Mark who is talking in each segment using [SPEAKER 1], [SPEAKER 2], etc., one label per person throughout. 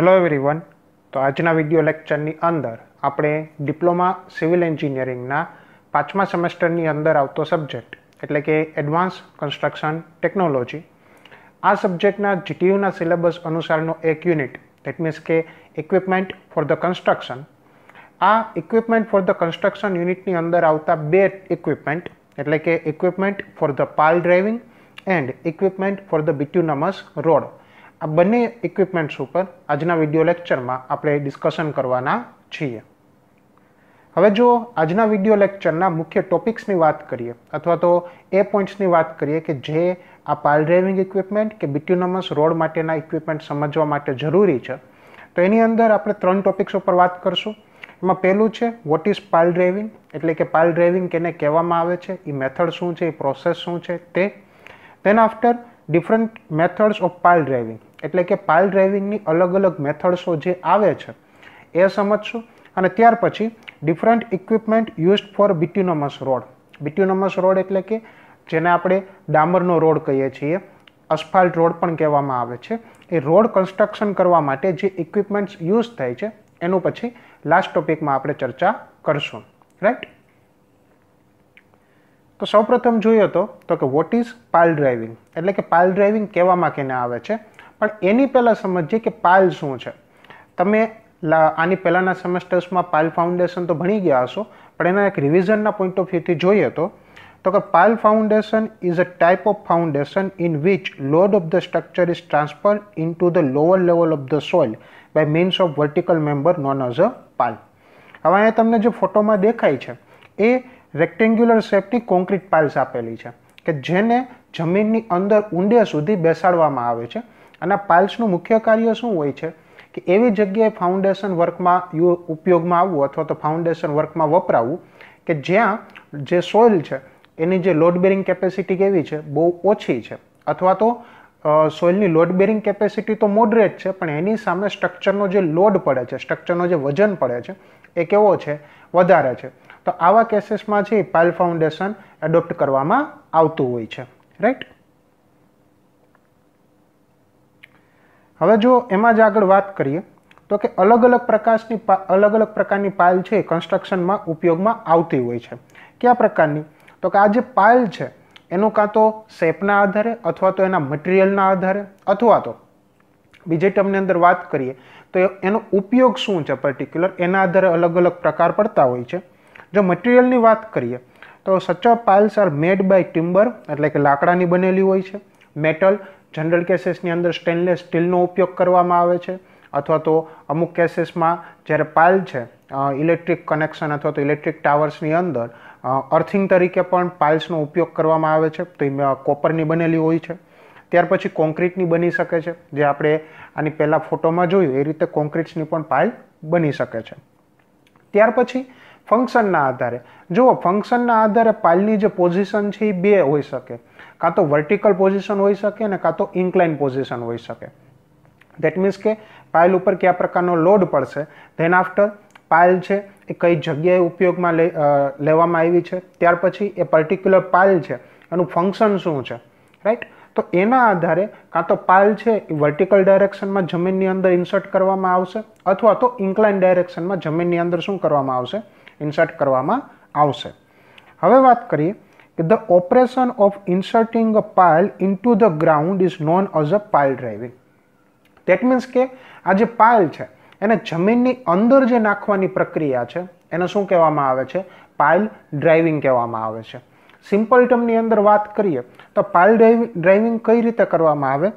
[SPEAKER 1] hello everyone તો આજના video લેક્ચરની અંદર આપણે ડિપ્લોમા સિવિલ એન્જિનિયરિંગના પાંચમા સેમેસ્ટરની અંદર આવતો સબ્જેક્ટ એટલે કે એડવાન્સ કન્સ્ટ્રક્શન ટેકનોલોજી આ સબ્જેક્ટના જીટીયુના સિલેબસ અનુસારનો એક યુનિટ દેટ મીન્સ કે ઇક્વિપમેન્ટ ફોર ધ કન્સ્ટ્રક્શન આ ઇક્વિપમેન્ટ ફોર ધ કન્સ્ટ્રક્શન યુનિટની અંદર આવતા બે ઇક્વિપમેન્ટ એટલે કે equipment for the pile driving and equipment for the bituminous road આ બંને ઇક્વિપમેન્ટ્સ ઉપર આજના વિડીયો લેક્ચરમાં આપણે ડિસ્કશન કરવાના છીએ હવે જો આજના વિડીયો લેક્ચરના મુખ્ય ટોપિક્સની વાત કરીએ અથવા તો એ પોઈન્ટ્સની વાત કરીએ કે જે આ પાલ ડ્રાઇવિંગ ઇક્વિપમેન્ટ કે બિટ્યુનમસ રોડ માટેના ઇક્વિપમેન્ટ સમજવા માટે જરૂરી છે તો એની અંદર આપણે ત્રણ ટોપિક્સ ઉપર વાત કરશું એમાં પહેલું છે વોટ ઇઝ પાલ ડ્રાઇવિંગ એટલે કે પાલ ડ્રાઇવિંગ કેને કહેવામાં આવે છે એ મેથડ શું છે એ પ્રોસેસ શું છે તે then after different methods of pile driving એટલે કે પાઇલ ડ્રાઇવિંગની અલગ અલગ મેથડ્સો જે આવે છે એ સમજશું અને ત્યાર પછી different equipment used for bituminous road bituminous road એટલે કે જેને આપણે ડામરનો રોડ કહીએ છીએ અસ્ફાલ્ટ રોડ પણ કહેવામાં આવે છે એ રોડ કન્સ્ટ્રક્શન કરવા માટે જે ઇક્વિપમેન્ટ્સ યુઝ થાય છે એનું પછી લાસ્ટ ટોપિકમાં આપણે ચર્ચા કરશું રાઈટ તો સૌપ્રથમ જોઈએ તો તો કે વોટ ઇઝ પાલ ડ્રાઇવિંગ એટલે કે પાલ ડ્રાઇવિંગ કહેવામાં કેને આવે છે પણ એની પહેલાં સમજીએ કે પાલ શું છે તમે આની પહેલાંના સેમેસ્ટર્સમાં પાયલ ફાઉન્ડેશન તો ભણી ગયા હશો પણ એના એક રિવિઝનના પોઈન્ટ ઓફ વ્યૂથી જોઈએ તો તો કે pile foundation is a type of foundation in which load of the structure is transfer into the lower level of the soil by means of vertical member known as a pile હવે અહીંયા તમને જે ફોટોમાં દેખાય છે એ rectangular શેપની concrete પાલ્સ આપેલી છે કે જેને જમીનની અંદર ઊંડે સુધી બેસાડવામાં આવે છે અને આ પાઇલ્સનું મુખ્ય કાર્ય શું હોય છે કે એવી જગ્યાએ ફાઉન્ડેશન વર્કમાં ઉપયોગમાં આવવું અથવા તો ફાઉન્ડેશન વર્કમાં વપરાવવું કે જ્યાં જે સોઇલ છે એની જે લોડ બેરિંગ કેપેસિટી કેવી છે બહુ ઓછી છે અથવા તો સોઇલની લોડ બેરિંગ કેપેસિટી તો મોડરેટ છે પણ એની સામે સ્ટ્રક્ચરનો જે લોડ પડે છે સ્ટ્રક્ચરનો જે વજન પડે છે એ કેવો છે વધારે છે તો આવા કેસીસમાં છે પાઇલ ફાઉન્ડેશન એડોપ્ટ કરવામાં આવતું હોય છે રાઈટ હવે જો એમાં જ આગળ વાત કરીએ તો કે અલગ અલગ પ્રકાશની અલગ અલગ પ્રકારની પાયલ છે કન્સ્ટ્રક્શનમાં ઉપયોગમાં આવતી હોય છે કયા પ્રકારની તો કે આ જે પાયલ છે એનું કાં તો શેપના આધારે અથવા તો એના મટીરિયલના આધારે અથવા તો બીજી ટર્મની અંદર વાત કરીએ તો એનો ઉપયોગ શું છે પર્ટિક્યુલર એના આધારે અલગ અલગ પ્રકાર પડતા હોય છે જો મટીરિયલની વાત કરીએ તો such piles are made by timber એટલે કે લાકડાની બનેલી હોય છે મેટલ જનરલ કેસીસની અંદર સ્ટેનલેસ સ્ટીલનો ઉપયોગ કરવામાં આવે છે અથવા તો અમુક કેસીસમાં જ્યારે પાલ છે ઇલેક્ટ્રિક કનેક્શન અથવા તો ઇલેક્ટ્રિક ટાવર્સની અંદર અર્થિંગ તરીકે પણ પાલ્સનો ઉપયોગ કરવામાં આવે છે તો એ કોપરની બનેલી હોય છે ત્યાર પછી કોન્ક્રીટની બની શકે છે જે આપણે આની પહેલાં ફોટોમાં જોયું એ રીતે કોન્ક્રીટ્સની પણ પાઇલ બની શકે છે ત્યાર પછી ફંક્શનના આધારે જુઓ ફંક્શનના આધારે પાઇલની જે પોઝિશન છે એ બે હોઈ શકે કાં તો વર્ટિકલ પોઝિશન હોઈ શકે અને કાં તો ઇન્ક્લાઇન પોઝિશન હોઈ શકે દેટ મીન્સ કે પાયલ ઉપર કયા પ્રકારનો લોડ પડશે ધેન આફ્ટર પાયલ છે એ કઈ જગ્યાએ ઉપયોગમાં લેવામાં આવી છે ત્યાર પછી એ પર્ટિક્યુલર પાયલ છે એનું ફંક્શન શું છે રાઈટ તો એના આધારે કાં તો પાયલ છે એ વર્ટિકલ ડાયરેક્શનમાં જમીનની અંદર ઇન્સર્ટ કરવામાં આવશે અથવા તો ઇન્કલાઇન ડાયરેક્શનમાં જમીનની અંદર શું કરવામાં આવશે ઇન્સર્ટ કરવામાં આવશે હવે વાત કરીએ the operation of inserting a pile into the ground is known as a pile driving that means કે આ જે પાયલ છે એને જમીનની અંદર જે નાખવાની પ્રક્રિયા છે એને શું કહેવામાં આવે છે પાઇલ ડ્રાઇવિંગ કહેવામાં આવે છે સિમ્પલ ટર્મની અંદર વાત કરીએ તો પાઇલ ડ્રાઇવિંગ કઈ રીતે કરવામાં આવે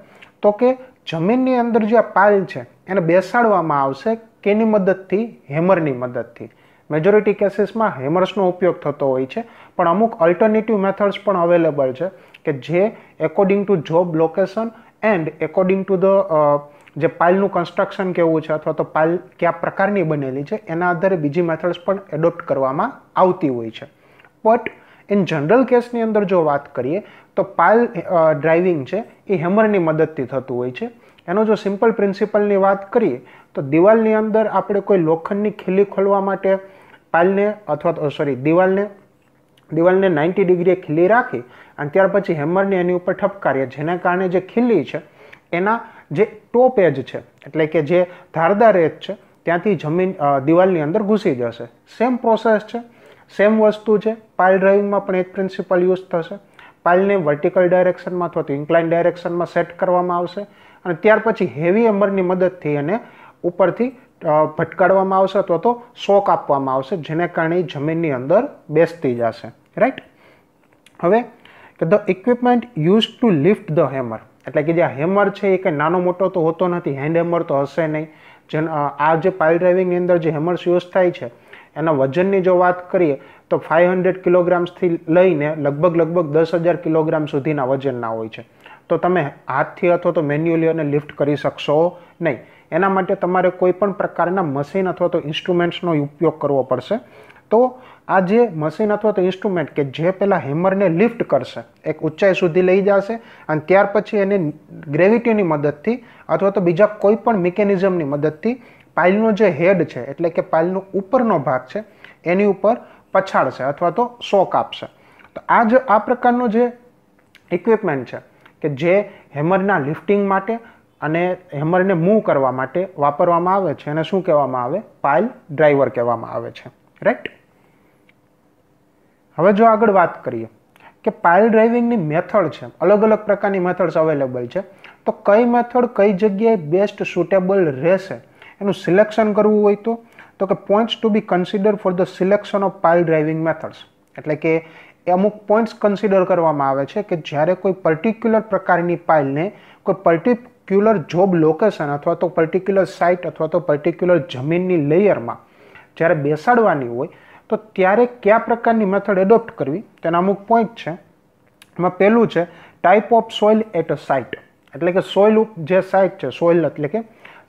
[SPEAKER 1] તો કે જમીનની અંદર જે આ પાઇલ છે એને બેસાડવામાં આવશે કેની મદદથી હેમરની મદદથી મેજોરિટી કેસીસમાં હેમર્સનો ઉપયોગ થતો હોય છે પણ અમુક અલ્ટરનેટિવ મેથડ્સ પણ અવેલેબલ છે કે જે according to job location and according to the જે પાઇલનું કન્સ્ટ્રક્શન કેવું છે અથવા તો પાઇલ કયા પ્રકારની બનેલી છે એના આધારે બીજી મેથડ્સ પણ એડોપ્ટ કરવામાં આવતી હોય છે બટ ઇન જનરલ કેસની અંદર જો વાત કરીએ તો પાઇલ ડ્રાઇવિંગ છે એ હેમરની મદદથી થતું હોય છે એનો જો સિમ્પલ પ્રિન્સિપલની વાત કરીએ તો દિવાલની અંદર આપણે કોઈ લોખંડની ખીલી ખોલવા માટે પાઇલને અથવા તો સોરી દિવાલને દિવાલને નાઇન્ટી ડિગ્રીએ ખીલી રાખી અને ત્યાર પછી હેમરને એની ઉપર ઠપકારીએ જેના કારણે જે ખીલી છે એના જે ટોપ એજ છે એટલે કે જે ધારદાર એજ છે ત્યાંથી જમીન દિવાલની અંદર ઘૂસી જશે સેમ પ્રોસેસ છે સેમ વસ્તુ છે પાઇલ ડ્રાઇવિંગમાં પણ એક પ્રિન્સિપલ યુઝ થશે પાઇલને વર્ટિકલ ડાયરેક્શનમાં અથવા તો ઇન્ક્લાઇન ડાયરેક્શનમાં સેટ કરવામાં આવશે અને ત્યાર પછી હેવી એમરની મદદથી એને ઉપરથી ભટકાડવામાં આવશે અથવા તો શોક આપવામાં આવશે જેને કારણે જમીનની અંદર બેસતી જશે રાઈટ હવે કે the equipment use to lift the hammer એટલે કે જે હેમર છે એ કંઈ નાનો મોટો તો હોતો નથી હેન્ડ હેમર તો હશે નહીં જેન આ જે પાઇલ ડ્રાઇવિંગની અંદર જે હેમર્સ યુઝ થાય છે એના વજનની જો વાત કરીએ તો ફાઇવ હંડ્રેડ કિલોગ્રામ્સથી લઈને લગભગ લગભગ દસ હજાર કિલોગ્રામ સુધીના વજનના હોય છે તો તમે હાથથી અથવા તો મેન્યુઅલી અને લિફ્ટ કરી શકશો નહીં એના માટે તમારે કોઈ પણ પ્રકારના મશીન અથવા તો ઇન્સ્ટ્રુમેન્ટ્સનો ઉપયોગ કરવો પડશે તો આ જે મશીન અથવા તો ઇન્સ્ટ્રુમેન્ટ કે જે પહેલાં હેમરને લિફ્ટ કરશે એક ઊંચાઈ સુધી લઈ જશે અને ત્યાર પછી એને ગ્રેવિટીની મદદથી અથવા તો બીજા કોઈ પણ મિકેનિઝમની મદદથી પાઇલનો જે હેડ છે એટલે કે પાઇલનો ઉપરનો ભાગ છે એની ઉપર પછાડશે અથવા તો શોક આપશે તો આ જ આ પ્રકારનો જે ઇક્વિપમેન્ટ છે કે જે હેમરના લિફ્ટિંગ માટે અને હેમરને મૂવ કરવા માટે વાપરવામાં આવે છે એને શું કહેવામાં આવે પાઇલ ડ્રાઈવર કહેવામાં આવે છે રાઈટ હવે જો આગળ વાત કરીએ કે પાઇલ ડ્રાઇવિંગની મેથડ છે અલગ અલગ પ્રકારની મેથડ્સ અવેલેબલ છે તો કઈ મેથડ કઈ જગ્યાએ બેસ્ટ સુટેબલ રહેશે એનું સિલેક્શન કરવું હોય તો તો કે points to be consider for the selection of pile driving methods એટલે કે અમુક પોઈન્ટ્સ કન્સિડર કરવામાં આવે છે કે જ્યારે કોઈ પર્ટિક્યુલર પ્રકારની પાઇલને કોઈ પર્ટિક્યુલર જોબ લોકેશન અથવા તો પર્ટિક્યુલર સાઇટ અથવા તો પર્ટિક્યુલર જમીનની લેયરમાં જ્યારે બેસાડવાની હોય તો ત્યારે કેવા પ્રકારની મેથડ એડોપ્ટ કરવી તે તમામુક પોઈન્ટ છે એમાં પહેલું છે type of soil at a site એટલે કે સોઇલ ઉપ જે સાઇટ છે સોઇલ એટલે કે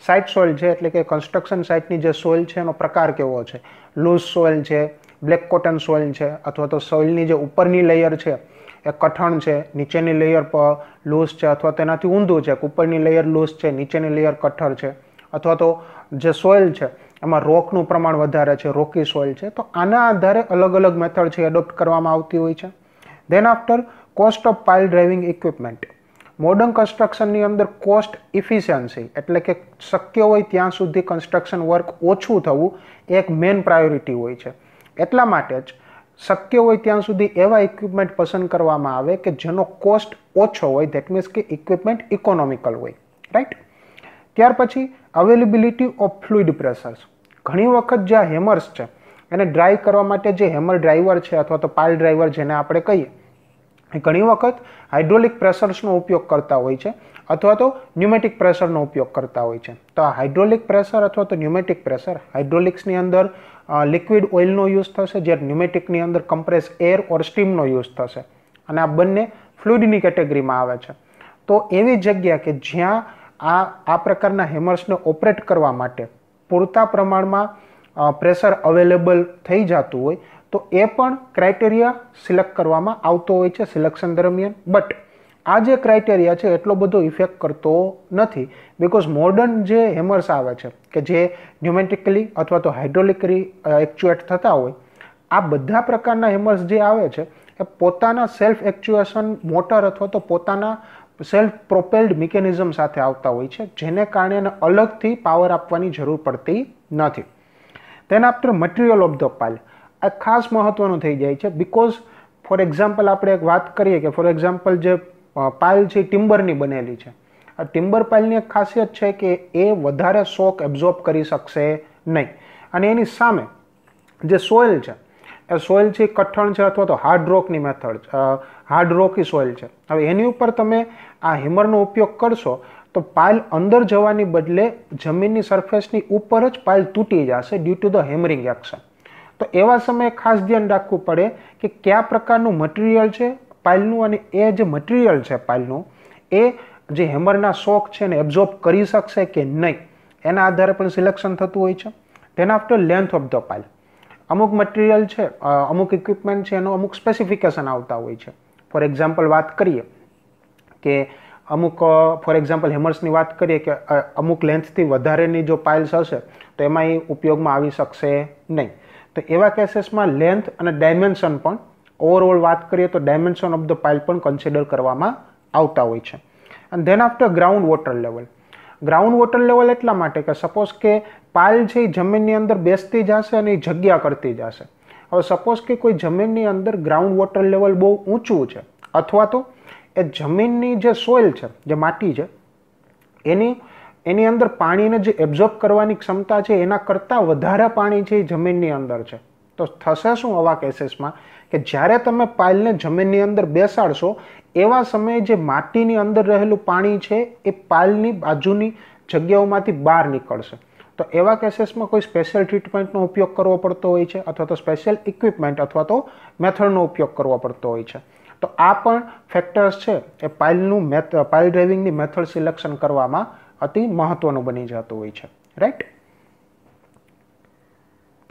[SPEAKER 1] સાઇટ સોઇલ છે એટલે કે કન્સ્ટ્રક્શન સાઇટની જે સોઇલ છે એનો પ્રકાર કેવો છે લૂઝ સોઇલ છે બ્લેક કોટન સોઇલ છે અથવા તો સોઇલની જે ઉપરની લેયર છે એ કઠણ છે નીચેની લેયર લૂઝ છે અથવા તેનાથી ઊંધું છે કે ઉપરની લેયર લૂઝ છે નીચેની લેયર કઠણ છે અથવા તો જે સોઇલ છે એમાં રોકનું પ્રમાણ વધારે છે રોકી સોઇલ છે તો આના આધારે અલગ અલગ મેથડ છે એડોપ્ટ કરવામાં આવતી હોય છે then after cost of pile driving equipment modern કન્સ્ટ્રક્શનની અંદર કોસ્ટ ઇફિશિયન્સી એટલે કે શક્ય હોય ત્યાં સુધી કન્સ્ટ્રક્શન વર્ક ઓછું થવું એક મેઇન પ્રાયોરિટી હોય છે એટલા માટે જ શક્ય હોય ત્યાં સુધી એવા ઇક્વિપમેન્ટ પસંદ કરવામાં આવે કે જેનો કોસ્ટ ઓછો હોય ધેટ મીન્સ કે ઇક્વિપમેન્ટ ઇકોનોમિકલ હોય રાઈટ ત્યાર પછી અવેલેબિલિટી ઓફ ફ્લુઇડ પ્રેશર્સ ઘણી વખત જે આ હેમર્સ છે એને ડ્રાઈવ કરવા માટે જે હેમર ડ્રાઈવર છે અથવા તો પાલ ડ્રાઈવર જેને આપણે કહીએ એ ઘણી વખત હાઇડ્રોલિક પ્રેશર્સનો ઉપયોગ કરતા હોય છે અથવા તો ન્યુમેટિક પ્રેશરનો ઉપયોગ કરતા હોય છે તો આ હાઇડ્રોલિક પ્રેશર અથવા તો ન્યુમેટિક પ્રેશર હાઇડ્રોલિક્સની અંદર લિક્વિડ ઓઇલનો યુઝ થશે જ્યારે ન્યુમેટિકની અંદર કમ્પ્રેસ એર ઓર સ્ટીમનો યુઝ થશે અને આ બંને ફ્લુઇડની કેટેગરીમાં આવે છે તો એવી જગ્યા કે જ્યાં આ આ પ્રકારના હેમર્સને ઓપરેટ કરવા માટે પૂરતા પ્રમાણમાં પ્રેશર અવેલેબલ થઈ જતું હોય તો એ પણ ક્રાઇટેરિયા સિલેક્ટ કરવામાં આવતો હોય છે સિલેક્શન દરમિયાન બટ આ જે ક્રાઇટેરિયા છે એટલો બધો ઇફેક્ટ કરતો નથી બિકોઝ મોર્ડન જે હેમર્સ આવે છે કે જે ન્યુમેટિકલી અથવા તો હાઇડ્રોલિકલી એક્ચ્યુએટ થતા હોય આ બધા પ્રકારના હેમર્સ જે આવે છે એ પોતાના સેલ્ફ એક્ચ્યુએશન મોટર અથવા તો પોતાના સેલ્ફ પ્રોપેલ્ડ મિકેનિઝમ સાથે આવતા હોય છે જેને કારણે એને અલગથી પાવર આપવાની જરૂર પડતી નથી તેના after material of the pile આ ખાસ મહત્ત્વનું થઈ જાય છે બિકોઝ ફોર એક્ઝામ્પલ આપણે એક વાત કરીએ કે ફોર એક્ઝામ્પલ જે પાઇલ છે ટિમ્બરની બનેલી છે આ ટિમ્બર પાઇલની એક ખાસિયત છે કે એ વધારે શોક એબ્ઝોર્બ કરી શકશે નહીં અને એની સામે જે સોઇલ છે એ સોઇલ છે કઠણ છે અથવા તો હાર્ડ રોકની મેથડ હાર્ડ રોકી સોઇલ છે હવે એની ઉપર તમે આ હેમરનો ઉપયોગ કરશો તો પાઇલ અંદર જવાની બદલે જમીનની સરફેસની ઉપર જ પાઇલ તૂટી જશે due to the hammering action તો એવા સમયે ખાસ ધ્યાન રાખવું પડે કે કયા પ્રકારનું મટીરિયલ છે પાઇલનું અને એ જે મટીરિયલ છે પાઇલનું એ જે હેમરના શોખ છે એને એબ્ઝોર્બ કરી શકશે કે નહીં એના આધારે પણ સિલેક્શન થતું હોય છે then after length of the pile અમુક મટીરિયલ છે અમુક ઇક્વિપમેન્ટ છે એનું અમુક સ્પેસિફિકેશન આવતા હોય છે ફોર એક્ઝામ્પલ વાત કરીએ કે અમુક ફોર એક્ઝામ્પલ હેમર્સની વાત કરીએ કે અમુક લેન્થથી વધારેની જો પાઇલ્સ હશે તો એમાં એ ઉપયોગમાં આવી શકશે નહીં તો એવા કેસીસમાં લેન્થ અને ડાયમેન્શન પણ ઓવરઓલ વાત કરીએ તો ડાયમેન્શન ઓફ ધ પાઇલ પણ કન્સિડર કરવામાં આવતા હોય છે અને then after ground water level ground water level એટલા માટે કે સપોઝ કે પાઇલ છે એ જમીનની અંદર બેસતી જશે અને એ જગ્યા કરતી જશે હવે સપોઝ કે કોઈ જમીનની અંદર ગ્રાઉન્ડ વોટર લેવલ બહુ ઊંચું છે અથવા તો એ જમીનની જે સોઇલ છે જે માટી છે એની એની અંદર પાણીને જે એબ્ઝોર્બ કરવાની ક્ષમતા છે એના કરતાં વધારે પાણી છે એ જમીનની અંદર છે તો થશે શું આવા કેસીસમાં કે જ્યારે તમે પાયલને જમીનની અંદર બેસાડશો એવા સમયે જે માટીની અંદર રહેલું પાણી છે એ પાયલની બાજુની જગ્યાઓમાંથી બહાર નીકળશે તો એવા કેસીસમાં કોઈ સ્પેશિયલ ટ્રીટમેન્ટનો ઉપયોગ કરવો પડતો હોય છે અથવા તો સ્પેશિયલ ઇક્વિપમેન્ટ અથવા તો મેથડનો ઉપયોગ કરવો પડતો હોય છે તો આ પણ ફેક્ટર્સ છે એ પાઇલનું મેથ પાઇલ ડ્રાઇવિંગની મેથડ સિલેક્શન કરવામાં અતિ મહત્વનું બની જતું હોય છે રાઈટ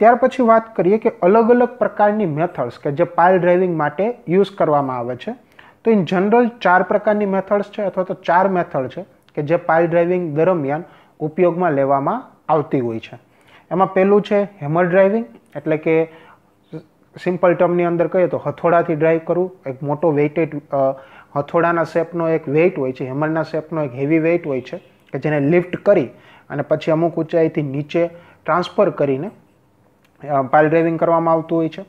[SPEAKER 1] ત્યાર પછી વાત કરીએ કે અલગ અલગ પ્રકારની મેથડ્સ કે જે પાઇલ ડ્રાઇવિંગ માટે યુઝ કરવામાં આવે છે તો ઇન જનરલ ચાર પ્રકારની મેથડ્સ છે અથવા તો ચાર મેથડ છે કે જે પાઇલ ડ્રાઇવિંગ દરમિયાન ઉપયોગમાં લેવામાં આવતી હોય છે એમાં પહેલું છે હેમર ડ્રાઇવિંગ એટલે કે સિમ્પલ ટર્મની અંદર કહીએ તો હથોડાથી ડ્રાઈવ કરવું એક મોટો વેઇટેડ હથોડાના શેપનો એક વેઇટ હોય છે હેમરના શેપનો એક હેવી વેઇટ હોય છે કે જેને લિફ્ટ કરી અને પછી અમુક ઊંચાઈથી નીચે ટ્રાન્સફર કરીને પાઇલ ડ્રાઇવિંગ કરવામાં આવતું હોય છે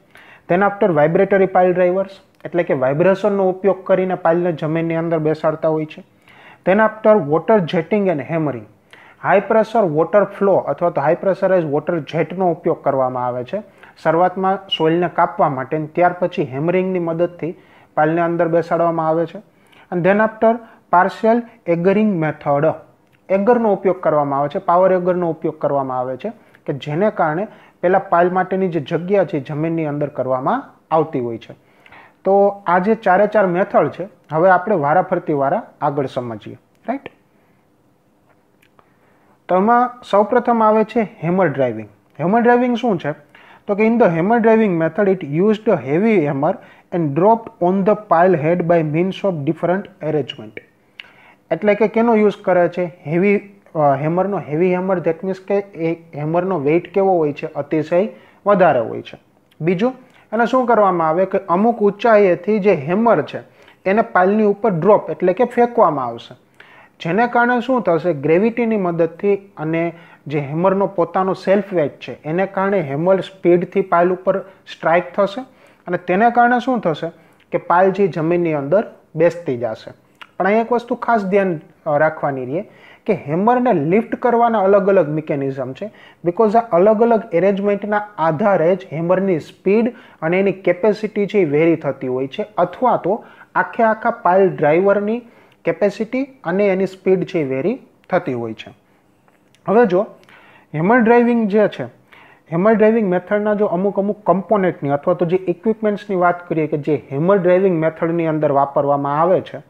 [SPEAKER 1] તેના આફ્ટર વાઇબ્રેટરી પાઇલ ડ્રાઈવર્સ એટલે કે વાઇબ્રેશનનો ઉપયોગ કરીને પાઇલને જમીનની અંદર બેસાડતા હોય છે તેના after water jetting and hammering high pressure water flow અથવા તો હાઈ પ્રેશરાઇઝ વોટર જેટનો ઉપયોગ કરવામાં આવે છે શરૂઆતમાં સોઇલને કાપવા માટે ત્યાર પછી હેમરિંગની મદદથી પાલને અંદર બેસાડવામાં આવે છે અને then after partial augering method એગરનો ઉપયોગ કરવામાં આવે છે પાવર એગરનો ઉપયોગ કરવામાં આવે છે કે જેને કારણે પહેલાં પાઇલ માટેની જે જગ્યા છે જમીનની અંદર કરવામાં આવતી હોય છે તો આ જે ચારે ચાર મેથડ છે હવે આપણે વારા ફરતી વારા આગળ સમજીએ રાઈટ તો એમાં સૌપ્રથમ આવે છે હેમર ડ્રાઇવિંગ હેમર ડ્રાઇવિંગ શું છે તો કે in the hammer driving method it used a heavy hammer and dropped on the pile head by means of different arrangement એટલે કે કેનો યુઝ કરે છે હેવી હેમરનો હેવી હેમર ધેટ મીન્સ કે એ હેમરનો વેઇટ કેવો હોય છે અતિશય વધારે હોય છે બીજું એને શું કરવામાં આવે કે અમુક ઊંચાઈએથી જે હેમર છે એને પાઇલની ઉપર ડ્રોપ એટલે કે ફેંકવામાં આવશે જેને કારણે શું થશે ગ્રેવિટીની મદદથી અને જે હેમરનો પોતાનો સેલ્ફ વેચ છે એને કારણે હેમર સ્પીડથી પાયલ ઉપર સ્ટ્રાઇક થશે અને તેને કારણે શું થશે કે પાયલ જે જમીનની અંદર બેસતી જશે પણ અહીં એક વસ્તુ ખાસ ધ્યાન રાખવાની રહીએ કે હેમરને લિફ્ટ કરવાના અલગ અલગ મિકેનિઝમ છે બિકોઝ આ અલગ અલગ એરેન્જમેન્ટના આધારે જ હેમરની સ્પીડ અને એની કેપેસિટી છે એ વેરી થતી હોય છે અથવા તો આખે આખા પાયલ ડ્રાઈવરની કેપેસિટી અને એની સ્પીડ છે એ વેરી થતી હોય છે હવે જો હેમર ડ્રાઇવિંગ જે છે હેમર ડ્રાઇવિંગ મેથડના જો અમુક અમુક કમ્પોનેન્ટની અથવા તો જે ઇક્વિપમેન્ટ્સની વાત કરીએ કે જે હેમર ડ્રાઇવિંગ મેથડની અંદર વાપરવામાં આવે છે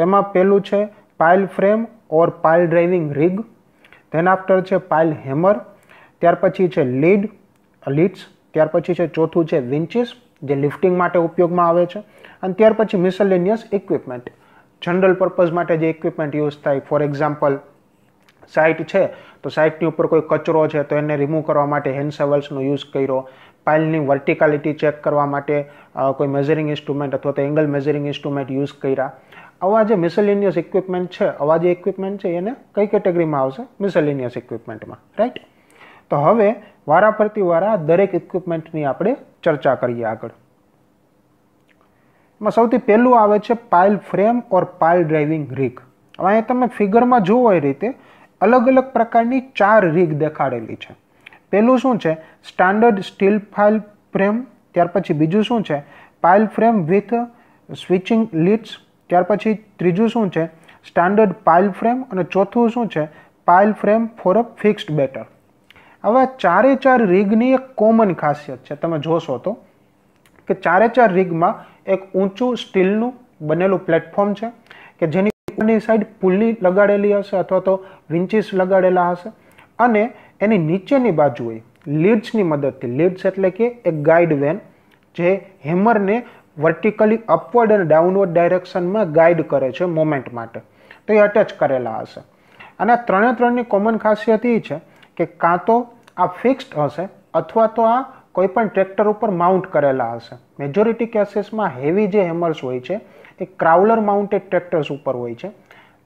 [SPEAKER 1] તેમાં પહેલું છે pile frame or pile driving rig then after છે પાઇલ હેમર ત્યાર પછી છે લીડ લીડ્સ ત્યાર પછી છે ચોથું છે વિન્ચીસ જે લિફ્ટિંગ માટે ઉપયોગમાં આવે છે અને ત્યાર પછી મિસલેનિયસ ઇક્વિપમેન્ટ જનરલ પર્પઝ માટે જે ઇક્વિપમેન્ટ યુઝ થાય ફોર એક્ઝામ્પલ સાઇટ છે તો સાઇટની ઉપર કોઈ કચરો છે તો એને રિમૂવ કરવા માટે હેન્ડ સેવલ્સનો યુઝ કર્યો પાઇલની વર્ટિકાલિટી ચેક કરવા માટે કોઈ મેઝરિંગ ઇન્સ્ટ્રુમેન્ટ અથવા તો એંગલ મેઝરિંગ ઇન્સ્ટ્રુમેન્ટ યુઝ કર્યા આવા જે મિસેલિનિયસ ઇક્વિપમેન્ટ છે આવા જે ઇક્વિપમેન્ટ છે એને કઈ કેટેગરીમાં આવશે મિસેલિનિયસ ઇક્વિપમેન્ટમાં રાઈટ તો હવે વારા પરથી વારા દરેક ઇક્વિપમેન્ટની આપણે ચર્ચા કરીએ આગળ એમાં સૌથી પહેલું આવે છે pile frame or pile driving rig હવે અહીંયા તમે ફિગરમાં જુઓ એ રીતે અલગ અલગ પ્રકારની ચાર રીગ દેખાડેલી છે પહેલું શું છે સ્ટાન્ડર્ડ સ્ટીલ ફાઇલ ફ્રેમ ત્યાર પછી બીજું શું છે pile frame with switching leads ત્યાર પછી ત્રીજું શું છે સ્ટાન્ડર્ડ પાઇલ ફ્રેમ અને ચોથું શું છે pile frame for a fixed batter આવા ચારે ચાર રીગની એક કોમન ખાસિયત છે તમે જોશો તો કે ચારે ચાર રીગમાં એક ઊંચું સ્ટીલનું બનેલું પ્લેટફોર્મ છે કે જેની ઉપરની સાઈડ પુલી લગાડેલી હશે અથવા તો વિન્ચીસ લગાડેલા હશે અને એની નીચેની બાજુએ લીડ્સની મદદથી લીડ્સ એટલે કે એક ગાઈડ વેન જે હેમરને વર્ટિકલી અપવર્ડ અને ડાઉનવર્ડ ડાયરેક્શનમાં ગાઈડ કરે છે મોમેન્ટ માટે તો એ અટેચ કરેલા હશે અને આ ત્રણે ત્રણની કોમન ખાસિયત એ છે કે કાં તો આ ફિક્સ્ડ હશે અથવા તો આ કોઈપણ ટ્રેક્ટર ઉપર માઉન્ટ કરેલા હશે મેજોરિટી કેસીસમાં હેવી જે હેમર્સ હોય છે એ ક્રાઉલર માઉન્ટેડ ટ્રેક્ટર્સ ઉપર હોય છે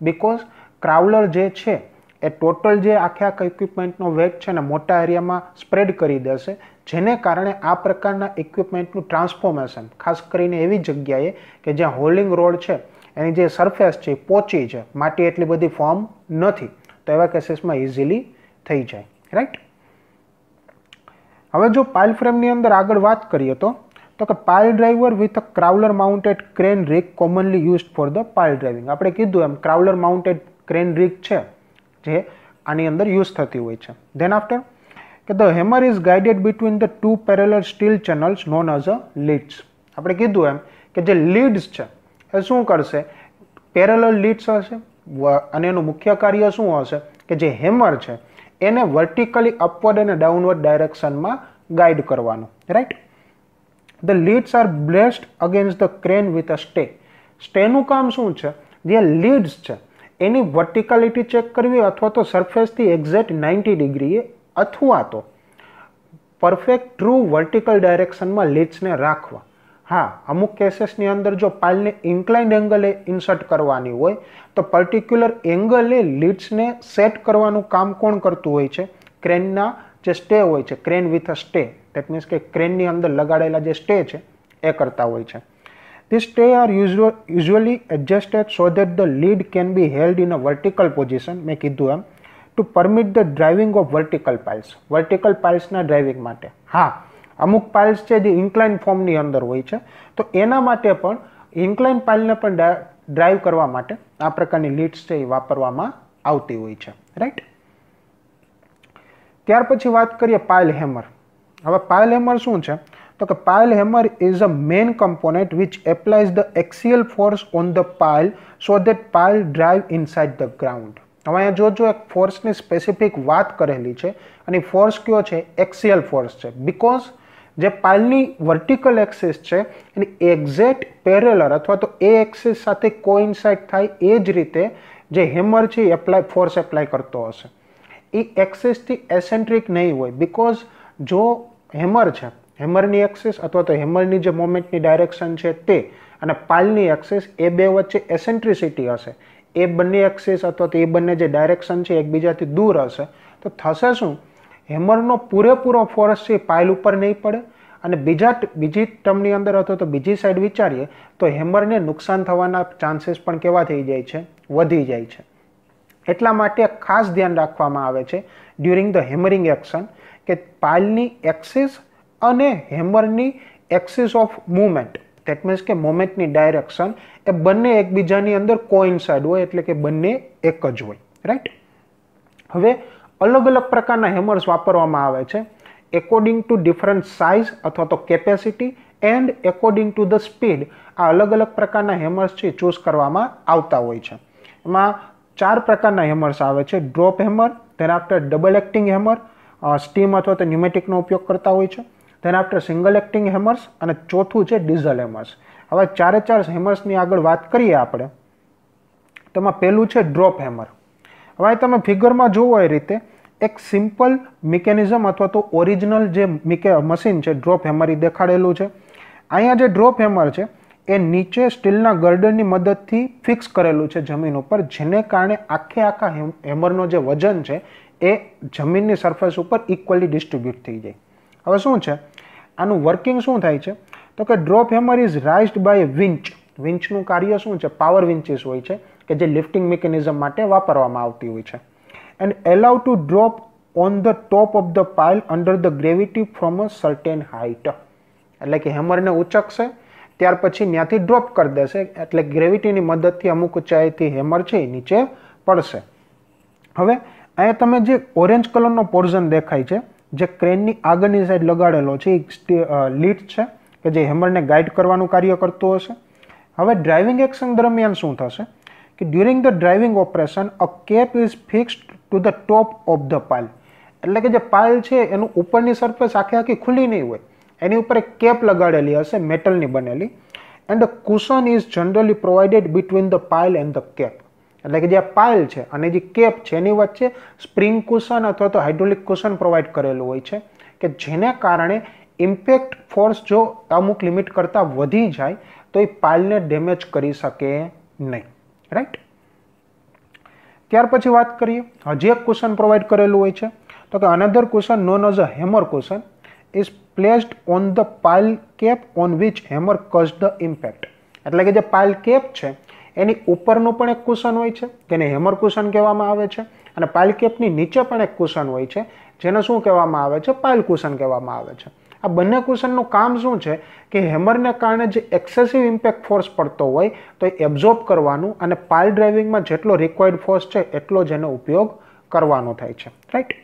[SPEAKER 1] બિકોઝ ક્રાઉલર જે છે એ ટોટલ જે આખે આખા ઇક્વિપમેન્ટનો વેટ છે ને મોટા એરિયામાં સ્પ્રેડ કરી દેશે જેને કારણે આ પ્રકારના ઇક્વિપમેન્ટનું ટ્રાન્સફોર્મેશન ખાસ કરીને એવી જગ્યાએ કે જ્યાં હોલ્ડિંગ રોડ છે એની જે સરફેસ છે એ પોચી છે માટી એટલી બધી ફોર્મ નથી તો એવા કેસીસમાં ઇઝીલી થઈ જાય રાઈટ હવે જો પાઇલ ફ્રેમની અંદર આગળ વાત કરીએ તો તો કે pile driver with a crawler mounted crane rig commonly use for the pile driving આપણે કીધું એમ ક્રાઉલર માઉન્ટેડ ક્રેન રિગ છે જે આની અંદર યુઝ થતી હોય છે ધેન આફ્ટર કે the hammer is guided between the two parallel steel channels known as a leads આપણે કીધું એમ કે જે લીડ્સ છે એ શું કરશે પેરેલર લીડ્સ હશે અને એનું મુખ્ય કાર્ય શું હશે કે જે હેમર છે એને વર્ટિકલી અપવર્ડ અને ડાઉનવર્ડ ડાયરેક્શનમાં ગાઈડ કરવાનું right the leads are blessed against the crane with a stay સ્ટેનું કામ શું છે જે લીડ્સ છે એની વર્ટિકાલિટી ચેક કરવી અથવા તો સરફેસથી એક્ઝેક્ટ નાઇન્ટી ડિગ્રીએ અથવા તો પરફેક્ટ ટ્રુ વર્ટિકલ ડાયરેક્શનમાં લીડ્સને રાખવા હા અમુક કેસીસની અંદર જો પાઇલને ઇન્ક્લાઇન્ડ એંગલે ઇન્સર્ટ કરવાની હોય તો પર્ટિક્યુલર એંગલે લીડ્સને સેટ કરવાનું કામ કોણ કરતું હોય છે ક્રેનના જે સ્ટે હોય છે crane with a stay that means કે ક્રેનની અંદર લગાડેલા જે સ્ટે છે એ કરતા હોય છે the stay are usually adjusted so that the lead can be held in a vertical position મેં કીધું એમ to permit the driving of vertical piles vertical પાઇલ્સના ડ્રાઇવિંગ માટે હા અમુક પાઇલ્સ છે જે ઇન્કલાઇન ફોર્મની અંદર હોય છે તો એના માટે પણ ઇન્કલાઇન પાઇલને પણ ડ્રાઈવ કરવા માટે આ પ્રકારની લીડ્સ છે એ વાપરવામાં આવતી હોય છે રાઈટ ત્યાર પછી વાત કરીએ પાઇલ હેમર હવે પાયલ હેમર શું છે તો કે pile hammer is a main component which applies the axial force on the pile so that pile drive inside the ground હવે અહીંયા જોજો એક ફોર્સની સ્પેસિફિક વાત કરેલી છે અને ફોર્સ કયો છે એક્સિયલ ફોર્સ છે બિકોઝ જે પાયલની વર્ટિકલ એક્સિસ છે એની એક્ઝેક્ટ પેરેલર અથવા તો એ એક્સિસ સાથે કોઇન્સાઇડ થાય એ જ રીતે જે હેમર છે એ એપ્લાય ફોર્સ એપ્લાય કરતો હશે એ એક્સિસથી એસેન્ટ્રિક નહીં હોય બિકોઝ જો હેમર છે હેમરની એક્સિસ અથવા તો હેમરની જે મોમેન્ટની ડાયરેક્શન છે તે અને પાલની એક્સિસ એ બે વચ્ચે એસેન્ટ્રિસિટી હશે એ બંને એક્સિસ અથવા તો એ બંને જે ડાયરેક્શન છે એકબીજાથી દૂર હશે તો થશે શું હેમરનો પૂરેપૂરો ફોર્સ છે પાઇલ ઉપર નહીં પડે અને બીજા બીજી ટર્મની અંદર અથવા તો બીજી સાઈડ વિચારીએ તો હેમરને નુકસાન થવાના ચાન્સીસ પણ કેવા થઈ જાય છે વધી જાય છે એટલા માટે ખાસ ધ્યાન રાખવામાં આવે છે ડ્યુરિંગ ધ હેમરિંગ એક્શન કે પાલની એક્સિસ અને હેમરની axis of moment that means કે મોમેન્ટની ડાયરેક્શન એ બંને એકબીજાની અંદર કોઇન્સાઇડ હોય એટલે કે બંને એક જ હોય રાઈટ હવે અલગ અલગ પ્રકારના હેમર્સ વાપરવામાં આવે છે એકોર્ડિંગ ટુ ડિફરન્ટ સાઇઝ અથવા તો capacity and according to the speed આ અલગ અલગ પ્રકારના હેમર્સ છે ચૂઝ કરવામાં આવતા હોય છે એમાં ચાર પ્રકારના હેમર્સ આવે છે drop hammer then after double acting hammer steam અથવા તો ન્યુમેટિકનો ઉપયોગ કરતા હોય છે then after single acting hammers અને ચોથું છે ડીઝલ હેમર્સ હવે ચારે ચાર હેમર્સની આગળ વાત કરીએ આપણે તેમાં પહેલું છે ડ્રોપ હેમર હવે તમે ફિગરમાં જોવો એ રીતે એક સિમ્પલ મિકેનિઝમ અથવા તો ઓરિજિનલ જે મિકે મશીન છે ડ્રોપ હેમર એ દેખાડેલું છે અહીંયા જે ડ્રોપ હેમર છે એ નીચે સ્ટીલના ગર્ડનની મદદથી ફિક્સ કરેલું છે જમીન ઉપર જેને કારણે આખે આખા હેમરનો જે વજન છે એ જમીનની સરફેસ ઉપર ઇક્વલી ડિસ્ટ્રીબ્યુટ થઈ જાય હવે શું છે આનું વર્કિંગ શું થાય છે તો કે drop hammer is raised by winch વિંચનું કાર્ય શું છે પાવર વિંચીસ હોય છે કે જે લિફ્ટિંગ મિકેનિઝમ માટે વાપરવામાં આવતી હોય છે and allow to drop on the top of the pile under the gravity from a certain height એટલે કે હેમરને ઉચકશે ત્યાર પછી ત્યાંથી ડ્રોપ કરી દેશે એટલે ગ્રેવિટીની મદદથી અમુક ઊંચાઈથી હેમર છે એ નીચે પડશે હવે અહીંયા તમે જે ઓરેન્જ કલરનો પોર્ઝન દેખાય છે જે ક્રેનની આગળની સાઈડ લગાડેલો છે એ લીટ છે કે જે હેમરને ગાઈડ કરવાનું કાર્ય કરતું હશે હવે ડ્રાઇવિંગ એક્શન દરમિયાન શું થશે કે during the driving operation a cap is fixed to the top of the pile એટલે કે જે પાઇલ છે એનું ઉપરની સરફેસ આખી આખી ખુલ્લી નહીં હોય એની ઉપર એક કેપ લગાડેલી હશે મેટલની બનેલી and the cushion is generally provided between the pile and the cap એટલે કે જે પાયલ છે અને જે કેપ છે એની વચ્ચે સ્પ્રિંગ કુશન અથવા તો હાઇડ્રોલિક કુશન પ્રોવાઈડ કરેલું હોય છે કે જેને કારણે ઇમ્પેક્ટ ફોર્સ જો અમુક લિમિટ કરતાં વધી જાય તો એ પાયલને ડેમેજ કરી શકે નહીં રાઈટ ત્યાર પછી વાત કરીએ હજી એક કુશન પ્રોવાઈડ કરેલું હોય છે તો કે another cushion known as a hammer cushion is placed on the pile cap on which hammer cause the impact એટલે કે જે પાઇલ કેપ છે એની ઉપરનું પણ એક કુશન હોય છે તેને હેમર કુશન કહેવામાં આવે છે અને પાઇલ કેપની નીચે પણ એક કુશન હોય છે જેને શું કહેવામાં આવે છે પાઇલ કુશન કહેવામાં આવે છે આ બંને કુશનનું કામ શું છે કે હેમરને કારણે જે એક્સેસિવ ઇમ્પેક્ટ ફોર્સ પડતો હોય તો એ એબ્ઝોર્બ કરવાનું અને પાલ ડ્રાઇવિંગમાં જેટલો રિક્વાયર્ડ ફોર્સ છે એટલો જ એનો ઉપયોગ કરવાનો થાય છે રાઈટ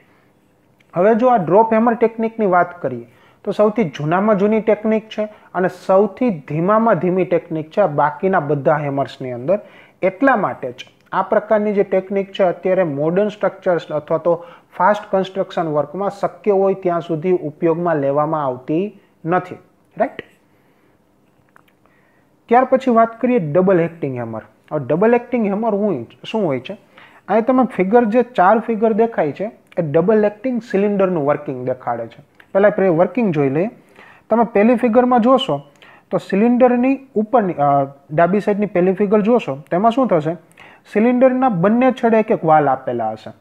[SPEAKER 1] હવે જો આ ડ્રોપ હેમર ટેકનિકની વાત કરીએ તો સૌથી જૂનામાં જૂની ટેકનિક છે અને સૌથી ધીમામાં ધીમી ટેકનિક છે બાકીના બધા હેમર્સની અંદર એટલા માટે જ આ પ્રકારની જે ટેકનિક છે અત્યારે મોડર્ન સ્ટ્રક્ચર્સ અથવા તો ફાસ્ટ કન્સ્ટ્રક્શન વર્કમાં શક્ય હોય ત્યાં સુધી ઉપયોગમાં લેવામાં આવતી નથી રાઈટ ત્યાર પછી વાત કરીએ ડબલ એક્ટિંગ હેમર હવે ડબલ એક્ટિંગ હેમર હું શું હોય છે અહીં તમે ફિગર જે ચાર ફિગર દેખાય છે એ ડબલ એક્ટિંગ સિલિન્ડરનું વર્કિંગ દેખાડે છે પહેલાં આપણે વર્કિંગ જોઈ લઈએ તમે પહેલી ફિગરમાં જોશો તો સિલિન્ડરની ઉપરની ડાબી સાઈડની પહેલી ફિગર જોશો તેમાં શું થશે સિલિન્ડરના બંને છેડે એક એક વાલ આપેલા હશે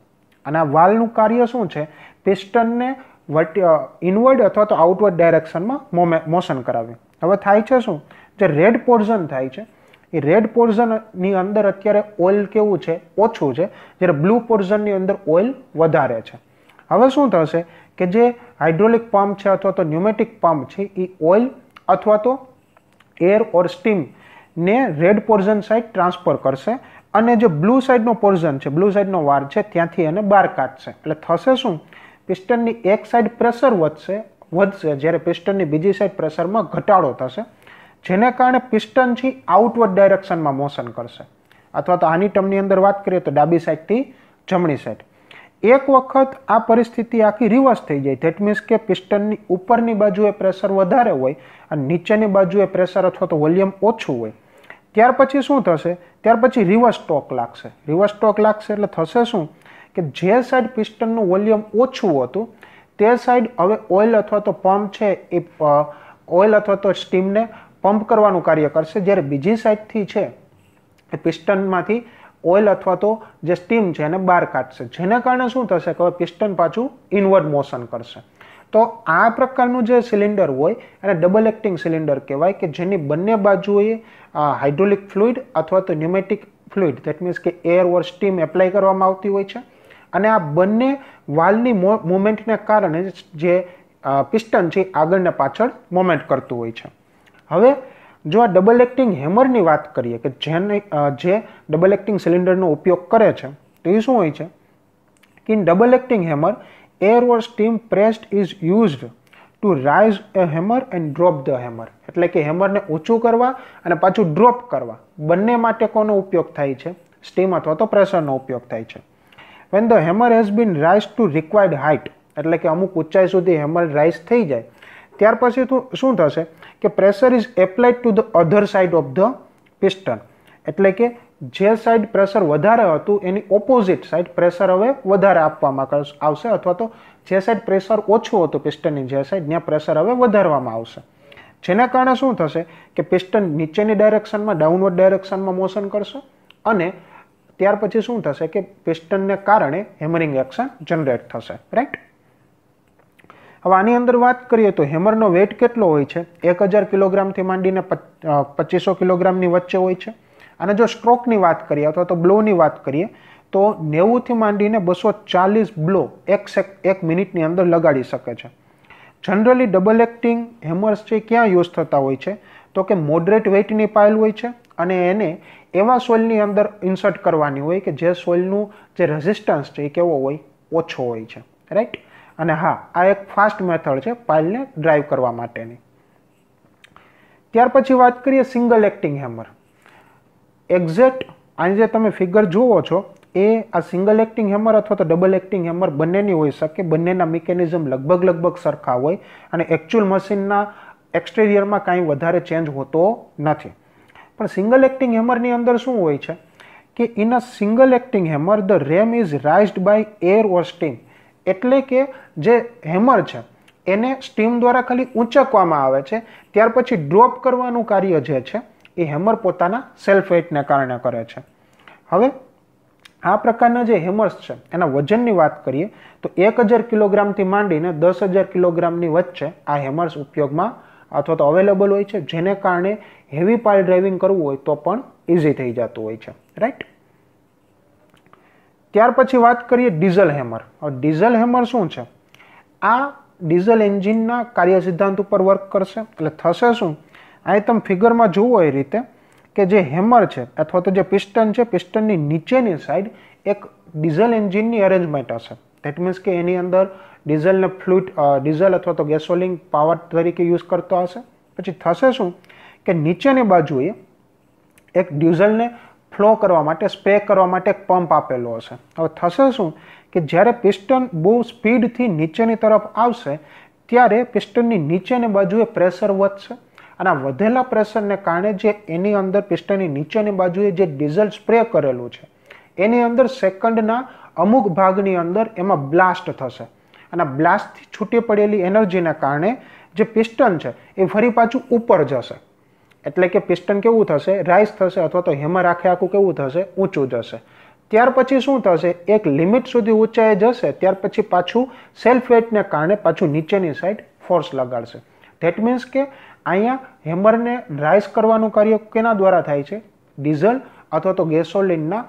[SPEAKER 1] અને આ વાલનું કાર્ય શું છે પિસ્ટનને વર્ટી ઇનવર્ડ અથવા તો આઉટવર્ડ ડાયરેક્શનમાં મોશન કરાવ્યું હવે થાય છે શું જે રેડ પોર્ઝન થાય છે એ રેડ પોર્ઝનની અંદર અત્યારે ઓઇલ કેવું છે ઓછું છે જ્યારે બ્લુ પોર્ઝનની અંદર ઓઇલ વધારે છે હવે શું થશે કે જે હાઇડ્રોલિક પમ્પ છે અથવા તો ન્યુમેટિક પમ્પ છે એ ઓઇલ અથવા તો એર ઓર સ્ટીમ ને રેડ પોર્ઝન સાઇડ ટ્રાન્સફર કરશે અને જે બ્લુ સાઇડનો પોર્ઝન છે બ્લુ સાઇડનો વાર છે ત્યાંથી એને બહાર કાઢશે એટલે થશે શું પિસ્ટનની એક સાઇડ પ્રેશર વધશે વધશે જ્યારે પિસ્ટનની બીજી સાઇડ પ્રેશરમાં ઘટાડો થશે જેને કારણે પિસ્ટન છે આઉટવર્ડ ડાયરેક્શનમાં મોશન કરશે અથવા તો આની ટર્મની અંદર વાત કરીએ તો ડાબી સાઇડથી જમણી સાઇડ એક વખત આ પરિસ્થિતિ આખી રિવર્સ થઈ જાય ધેટ મીન્સ કે પિસ્ટનની ઉપરની બાજુએ પ્રેશર વધારે હોય અને નીચેની બાજુએ પ્રેશર અથવા તો વોલ્યુમ ઓછું હોય ત્યાર પછી શું થશે ત્યાર પછી રિવર્સ સ્ટોક લાગશે રિવર્સ સ્ટોક લાગશે એટલે થશે શું કે જે સાઈડ પિસ્ટનનું વોલ્યુમ ઓછું હતું તે સાઈડ હવે ઓઇલ અથવા તો પંપ છે એ ઓઇલ અથવા તો સ્ટીમને પંપ કરવાનું કાર્ય કરશે જ્યારે બીજી સાઈડથી છે એ પિસ્ટનમાંથી ઓઇલ અથવા તો જે સ્ટીમ છે એને બહાર કાઢશે જેના કારણે શું થશે કે પિસ્ટન પાછું ઇનવર્ડ મોશન કરશે તો આ પ્રકારનું જે સિલિન્ડર હોય એને ડબલ એક્ટિંગ સિલિન્ડર કહેવાય કે જેની બંને બાજુએ હાઇડ્રોલિક ફ્લુઇડ અથવા તો ન્યુમેટિક ફ્લુઇડ દેટ મીન્સ કે એર ઓર સ્ટીમ એપ્લાય કરવામાં આવતી હોય છે અને આ બંને વાલની મુમેન્ટને કારણે જે પિસ્ટન છે આગળને પાછળ મોમેન્ટ કરતું હોય છે હવે જો આ ડબલ એક્ટિંગ હેમરની વાત કરીએ કે જેને જે ડબલ એક્ટિંગ સિલિન્ડરનો ઉપયોગ કરે છે તો એ શું હોય છે કે double acting hammer air or steam pressed is used to raise a hammer and drop the hammer એટલે કે હેમરને ઊંચું કરવા અને પાછું ડ્રોપ કરવા બંને માટે કોનો ઉપયોગ થાય છે સ્ટીમ અથવા તો પ્રેશરનો ઉપયોગ થાય છે when the hammer has been raise to required height એટલે કે અમુક ઊંચાઈ સુધી હેમર રાઇઝ થઈ જાય ત્યાર પછી શું થશે કે pressure is applied to the other side of the piston એટલે કે જે સાઈડ પ્રેશર વધારે હતું એની ઓપોઝિટ સાઇડ પ્રેશર હવે વધારે આપવામાં આવશે અથવા તો જે સાઇડ પ્રેશર ઓછું હતું પિસ્ટનની જે સાઈડ ત્યાં પ્રેશર હવે વધારવામાં આવશે જેના કારણે શું થશે કે પિસ્ટન નીચેની ડાયરેક્શનમાં ડાઉનવર્ડ ડાયરેક્શનમાં મોશન કરશે અને ત્યાર પછી શું થશે કે પિસ્ટનને કારણે હેમરિંગ એક્શન જનરેટ થશે રાઈટ હવે આની અંદર વાત કરીએ તો હેમરનો વેટ કેટલો હોય છે એક હજાર કિલોગ્રામથી માંડીને પચીસો કિલોગ્રામની વચ્ચે હોય છે અને જો સ્ટ્રોકની વાત કરીએ અથવા તો બ્લોની વાત કરીએ તો નેવુંથી માંડીને બસો ચાલીસ બ્લો એક સેક એક મિનિટની અંદર લગાડી શકે છે જનરલી ડબલ એક્ટિંગ હેમર્સ છે ક્યાં યુઝ થતા હોય છે તો કે મોડરેટ વેઇટની પાયલ હોય છે અને એને એવા સોઇલની અંદર ઇન્સર્ટ કરવાની હોય કે જે સોઇલનું જે રેઝિસ્ટન્સ છે એ કેવો હોય ઓછો હોય છે રાઈટ અને હા આ એક ફાસ્ટ મેથડ છે પાઇલને ડ્રાઈવ કરવા માટેની ત્યાર પછી વાત કરીએ સિંગલ એક્ટિંગ હેમર એક્ઝેક્ટ જે તમે ફિગર જુઓ છો એ આ સિંગલ એક્ટિંગ હેમર અથવા તો ડબલ એક્ટિંગ હેમર બંનેની હોઈ શકે બંનેના મિકેનિઝમ લગભગ લગભગ સરખા હોય અને એકચ્યુઅલ મશીનના એક્સટેરિયરમાં કાંઈ વધારે ચેન્જ હોતો નથી પણ સિંગલ એક્ટિંગ હેમરની અંદર શું હોય છે કે in a single acting hammer the ram is raised by air or steam એટલે કે જે હેમર છે એને સ્ટીમ દ્વારા ખાલી ઊંચકવામાં આવે છે ત્યાર પછી ડ્રોપ કરવાનું કાર્ય જે છે એ હેમર પોતાના સેલ્ફ વેઇટને કારણે કરે છે હવે આ પ્રકારના જે હેમર્સ છે એના વજનની વાત કરીએ તો એક હજાર કિલોગ્રામથી માંડીને દસ હજાર કિલોગ્રામની વચ્ચે આ હેમર્સ ઉપયોગમાં અથવા તો અવેલેબલ હોય છે જેને કારણે હેવી પાઇલ ડ્રાઇવિંગ કરવું હોય તો પણ ઇઝી થઈ જતું હોય છે રાઈટ ત્યાર પછી વાત કરીએ ડીઝલ હેમર ડીઝલ હેમર શું છે આ ડીઝલ એન્જિનના કાર્ય સિદ્ધાંત ઉપર વર્ક કરશે એટલે થશે શું અહીં તમે ફિગરમાં જુઓ એ રીતે કે જે હેમર છે અથવા તો જે પિસ્ટન છે પિસ્ટનની નીચેની સાઈડ એક ડીઝલ એન્જિનની અરેન્જમેન્ટ હશે ધેટ મીન્સ કે એની અંદર ડીઝલને ફ્લુટ ડીઝલ અથવા તો ગેસોલિંગ પાવર તરીકે યુઝ કરતો હશે પછી થશે શું કે નીચેની બાજુએ એક ડીઝલને ફ્લો કરવા માટે સ્પ્રે કરવા માટે એક પંપ આપેલો હશે હવે થશે શું કે જ્યારે પિસ્ટન બહુ સ્પીડથી નીચેની તરફ આવશે ત્યારે પિસ્ટનની નીચેની બાજુએ પ્રેશર વધશે અને આ વધેલા પ્રેશરને કારણે જે એની અંદર પિસ્ટનની નીચેની બાજુએ જે ડીઝલ સ્પ્રે કરેલું છે એની અંદર સેકન્ડના અમુક ભાગની અંદર એમાં બ્લાસ્ટ થશે અને બ્લાસ્ટથી છૂટી પડેલી એનર્જીને કારણે જે પિસ્ટન છે એ ફરી પાછું ઉપર જશે એટલે કે પિસ્ટન કેવું થશે રાઇઝ થશે અથવા તો હેમર આખે આખું કેવું થશે ઊંચું જશે ત્યાર પછી શું થશે એક લિમિટ સુધી ઊંચાઈ જશે ત્યાર પછી પાછું સેલ્ફ વેઇટને કારણે પાછું નીચેની સાઈડ ફોર્સ લગાડશે ધેટ મીન્સ કે અહીંયા હેમરને રાઇઝ કરવાનું કાર્ય કેના દ્વારા થાય છે ડીઝલ અથવા તો ગેસોલિનના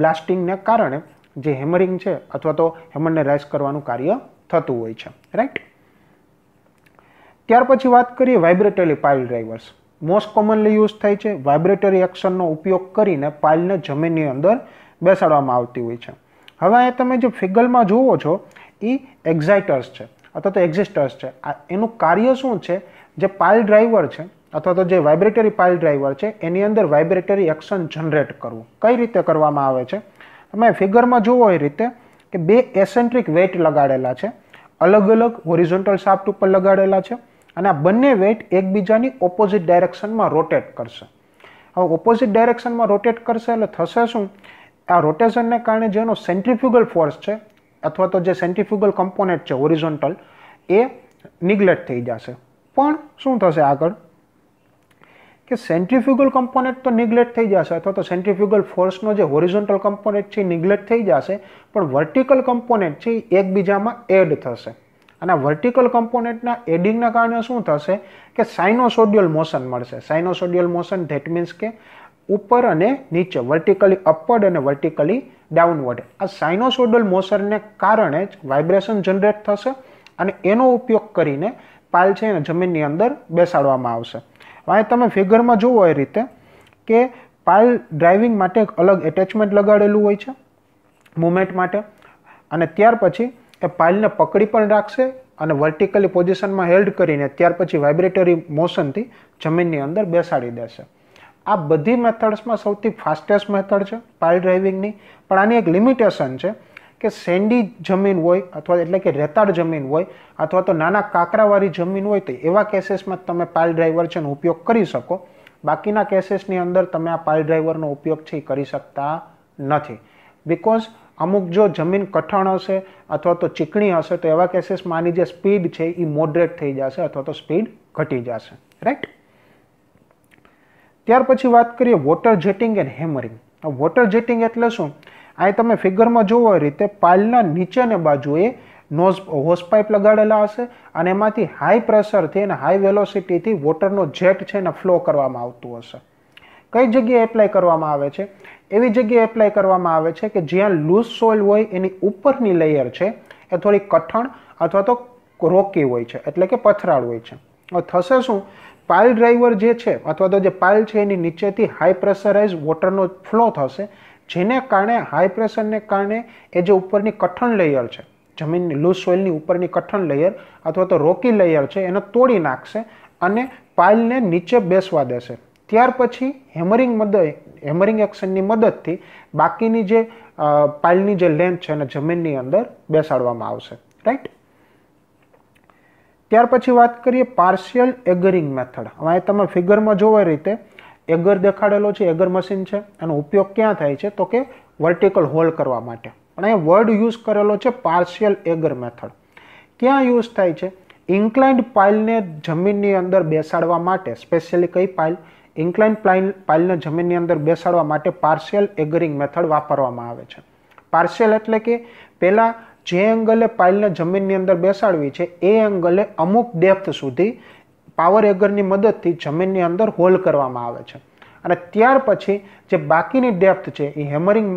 [SPEAKER 1] બ્લાસ્ટિંગને કારણે જે હેમરિંગ છે અથવા તો હેમરને રાઇઝ કરવાનું કાર્ય થતું હોય છે રાઈટ ત્યાર પછી વાત કરીએ vibratory pile drivers most commonly use થાય છે વાઇબ્રેટરી એક્શનનો ઉપયોગ કરીને પાઇલને જમીનની અંદર બેસાડવામાં આવતી હોય છે હવે અહીંયા તમે જે ફિગરમાં જુઓ છો એ એક્ઝાઇટર્સ છે અથવા તો એક્ઝિસ્ટર્સ છે આ એનું કાર્ય શું છે જે પાઇલ ડ્રાઈવર છે અથવા તો જે વાઇબ્રેટરી પાઇલ ડ્રાઈવર છે એની અંદર વાઇબ્રેટરી એક્શન જનરેટ કરવું કઈ રીતે કરવામાં આવે છે તમે ફિગરમાં જુઓ એ રીતે કે બે એસેન્ટ્રિક વેટ લગાડેલા છે અલગ અલગ હોરિઝોન્ટલ શાફ્ટ ઉપર લગાડેલા છે અને આ બંને વેઇટ એકબીજાની ઓપોઝિટ ડાયરેક્શનમાં રોટેટ કરશે હવે ઓપોઝિટ ડાયરેક્શનમાં રોટેટ કરશે એટલે થશે શું આ રોટેશનને કારણે જેનો સેન્ટ્રિફ્યુગલ ફોર્સ છે અથવા તો જે સેન્ટ્રીફ્યુગલ કમ્પોનેન્ટ છે ઓરિઝોન્ટલ એ નિગ્લેક્ટ થઈ જશે પણ શું થશે આગળ કે સેન્ટ્રિફ્યુગલ કમ્પોનેટ તો નિગ્લેક્ટ થઈ જશે અથવા તો સેન્ટ્રિફ્યુગલ ફોર્સનો જે હોરિઝોન્ટલ કમ્પોનેટ છે એ નિગ્લેક્ટ થઈ જશે પણ વર્ટિકલ કમ્પોનેટ છે એ એકબીજામાં એડ થશે અને આ વર્ટિકલ કમ્પોનેન્ટના એડિંગના કારણે શું થશે કે સાઇનોસોડિયલ મોશન મળશે સાઇનોસોડિયલ મોશન ધેટ મીન્સ કે ઉપર અને નીચે વર્ટિકલી અપવર્ડ અને વર્ટિકલી ડાઉનવર્ડ આ સાઇનોસોડલ મોશનને કારણે જ વાઇબ્રેશન જનરેટ થશે અને એનો ઉપયોગ કરીને પાલ છે એને જમીનની અંદર બેસાડવામાં આવશે હવે તમે ફિગરમાં જુઓ એ રીતે કે પાલ ડ્રાઇવિંગ માટે એક અલગ એટેચમેન્ટ લગાડેલું હોય છે મુમેન્ટ માટે અને ત્યાર પછી એ પાઇલને પકડી પણ રાખશે અને વર્ટિકલી પોઝિશનમાં હેલ્ડ કરીને ત્યાર પછી વાઇબ્રેટરી મોશનથી જમીનની અંદર બેસાડી દેશે આ બધી મેથડ્સમાં સૌથી ફાસ્ટેસ્ટ મેથડ છે પાઇલ ડ્રાઇવિંગની પણ આની એક લિમિટેશન છે કે સેન્ડી જમીન હોય અથવા એટલે કે રેતાળ જમીન હોય અથવા તો નાના કાંકરાવાળી જમીન હોય તો એવા કેસીસમાં તમે પાઇલ ડ્રાઈવર છે ઉપયોગ કરી શકો બાકીના કેસીસની અંદર તમે આ પાઇલ ડ્રાઈવરનો ઉપયોગ છે કરી શકતા નથી બિકોઝ અમુક જો જમીન કઠણ હશે અથવા તો ચીકણી હશે તો એવા કેસીસમાંની જે સ્પીડ છે એ મોડરેટ થઈ જશે અથવા તો સ્પીડ ઘટી જશે રાઈટ ત્યાર પછી વાત કરીએ water jetting and hammering water jetting એટલે શું અહીં તમે ફિગરમાં જોવો એ રીતે પાલના નીચેની બાજુએ નોઝ હોસ પાઇપ લગાડેલા હશે અને એમાંથી હાઈ પ્રેશરથી અને હાઈ વેલોસિટીથી વોટરનો જેટ છે એને ફ્લો કરવામાં આવતું હશે કઈ જગ્યાએ એપ્લાય કરવામાં આવે છે એવી જગ્યાએ એપ્લાય કરવામાં આવે છે કે જ્યાં લૂઝ સોઇલ હોય એની ઉપરની લેયર છે એ થોડી કઠણ અથવા તો રોકી હોય છે એટલે કે પથરાળ હોય છે થશે શું પાઇલ ડ્રાઈવર જે છે અથવા તો જે પાઇલ છે એની નીચેથી હાઈ પ્રેશરાઇઝ વોટરનો ફ્લો થશે જેને કારણે હાઈ પ્રેશરને કારણે એ જે ઉપરની કઠણ લેયર છે જમીનની લૂઝ સોઇલની ઉપરની કઠણ લેયર અથવા તો રોકી લેયર છે એને તોડી નાખશે અને પાઇલને નીચે બેસવા દેશે ત્યાર પછી હેમરિંગ મદદે હેમરિંગ એક્શનની મદદથી બાકીની જે પાઇલની જે લેન્થ છે એને જમીનની અંદર બેસાડવામાં આવશે રાઈટ ત્યાર પછી વાત કરીએ પાર્શિયલ એગરિંગ મેથડ હવે તમે ફિગરમાં જોવા રીતે એગર દેખાડેલો છે એગર મશીન છે એનો ઉપયોગ ક્યાં થાય છે તો કે વર્ટિકલ હોલ કરવા માટે પણ એ વર્ડ યુઝ કરેલો છે પાર્શિયલ એગર મેથડ ક્યાં યુઝ થાય છે ઇન્ક્લાઇન્ડ પાઇલને જમીનની અંદર બેસાડવા માટે સ્પેશિયલી કઈ પાઇલ ઇન્કલાઇન પ્લાઇન પાઇલને જમીનની અંદર બેસાડવા માટે પાર્શિયલ એગરિંગ મેથડ વાપરવામાં આવે છે પાર્શિયલ એટલે કે પહેલાં જે એંગલે પાઇલને જમીનની અંદર બેસાડવી છે એ એંગલે અમુક ડેપ્થ સુધી પાવર એગરની મદદથી જમીનની અંદર હોલ કરવામાં આવે છે અને ત્યાર પછી જે બાકીની ડેપ્થ છે એ હેમરિંગ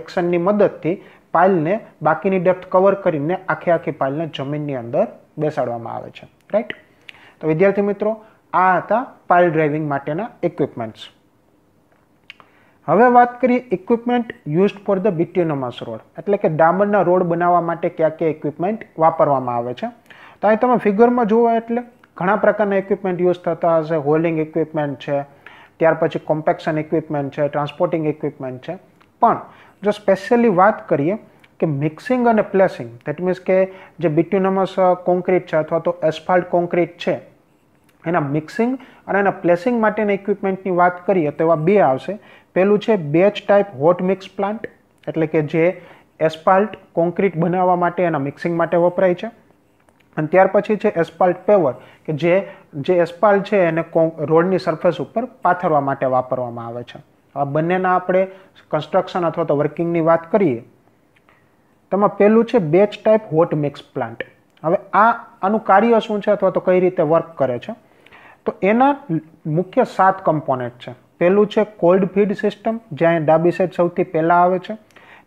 [SPEAKER 1] એક્શનની મદદથી પાઇલને બાકીની ડેપ્થ કવર કરીને આખી આખી પાઇલને જમીનની અંદર બેસાડવામાં આવે છે રાઈટ તો વિદ્યાર્થી મિત્રો આ હતા પાઇલ ડ્રાઇવિંગ માટેના ઇક્વિપમેન્ટ્સ હવે વાત કરીએ equipment used for the bituminous road એટલે કે ડામરના રોડ બનાવવા માટે કયા કયા ઇક્વિપમેન્ટ વાપરવામાં આવે છે તો અહીં તમે ફિગરમાં જુઓ એટલે ઘણા પ્રકારના ઇક્વિપમેન્ટ યુઝ થતા હશે હોલિંગ ઇક્વિપમેન્ટ છે ત્યાર પછી કોમ્પેક્શન ઇક્વિપમેન્ટ છે ટ્રાન્સપોર્ટિંગ ઇક્વિપમેન્ટ છે પણ જો સ્પેશિયલી વાત કરીએ કે મિક્સિંગ અને પ્લેસિંગ દેટ મીન્સ કે જે બિટ્યુનોમસ કોન્ક્રીટ છે અથવા તો એસ્ફાલ્ટ કોન્ક્રીટ છે એના મિક્સિંગ અને એના પ્લેસિંગ માટેના ઇક્વિપમેન્ટની વાત કરીએ તો એવા બે આવશે પહેલું છે batch type hot mix plant એટલે કે જે એસ્પાલ્ટ કોન્ક્રીટ બનાવવા માટે એના મિક્સિંગ માટે વપરાય છે અને ત્યાર પછી છે એસ્પાલ્ટ પેવર કે જે જે એસ્પાલ્ટ છે એને રોડની સરફેસ ઉપર પાથરવા માટે વાપરવામાં આવે છે આ બંનેના આપણે કન્સ્ટ્રક્શન અથવા તો વર્કિંગની વાત કરીએ તેમાં પહેલું છે batch type hot mix plant હવે આ આનું કાર્ય શું છે અથવા તો કઈ રીતે વર્ક કરે છે તો એના મુખ્ય સાત કમ્પોનેન્ટ છે પહેલું છે કોલ્ડ ફીડ સિસ્ટમ જ્યાં ડાબી સાઈડ સૌથી પહેલાં આવે છે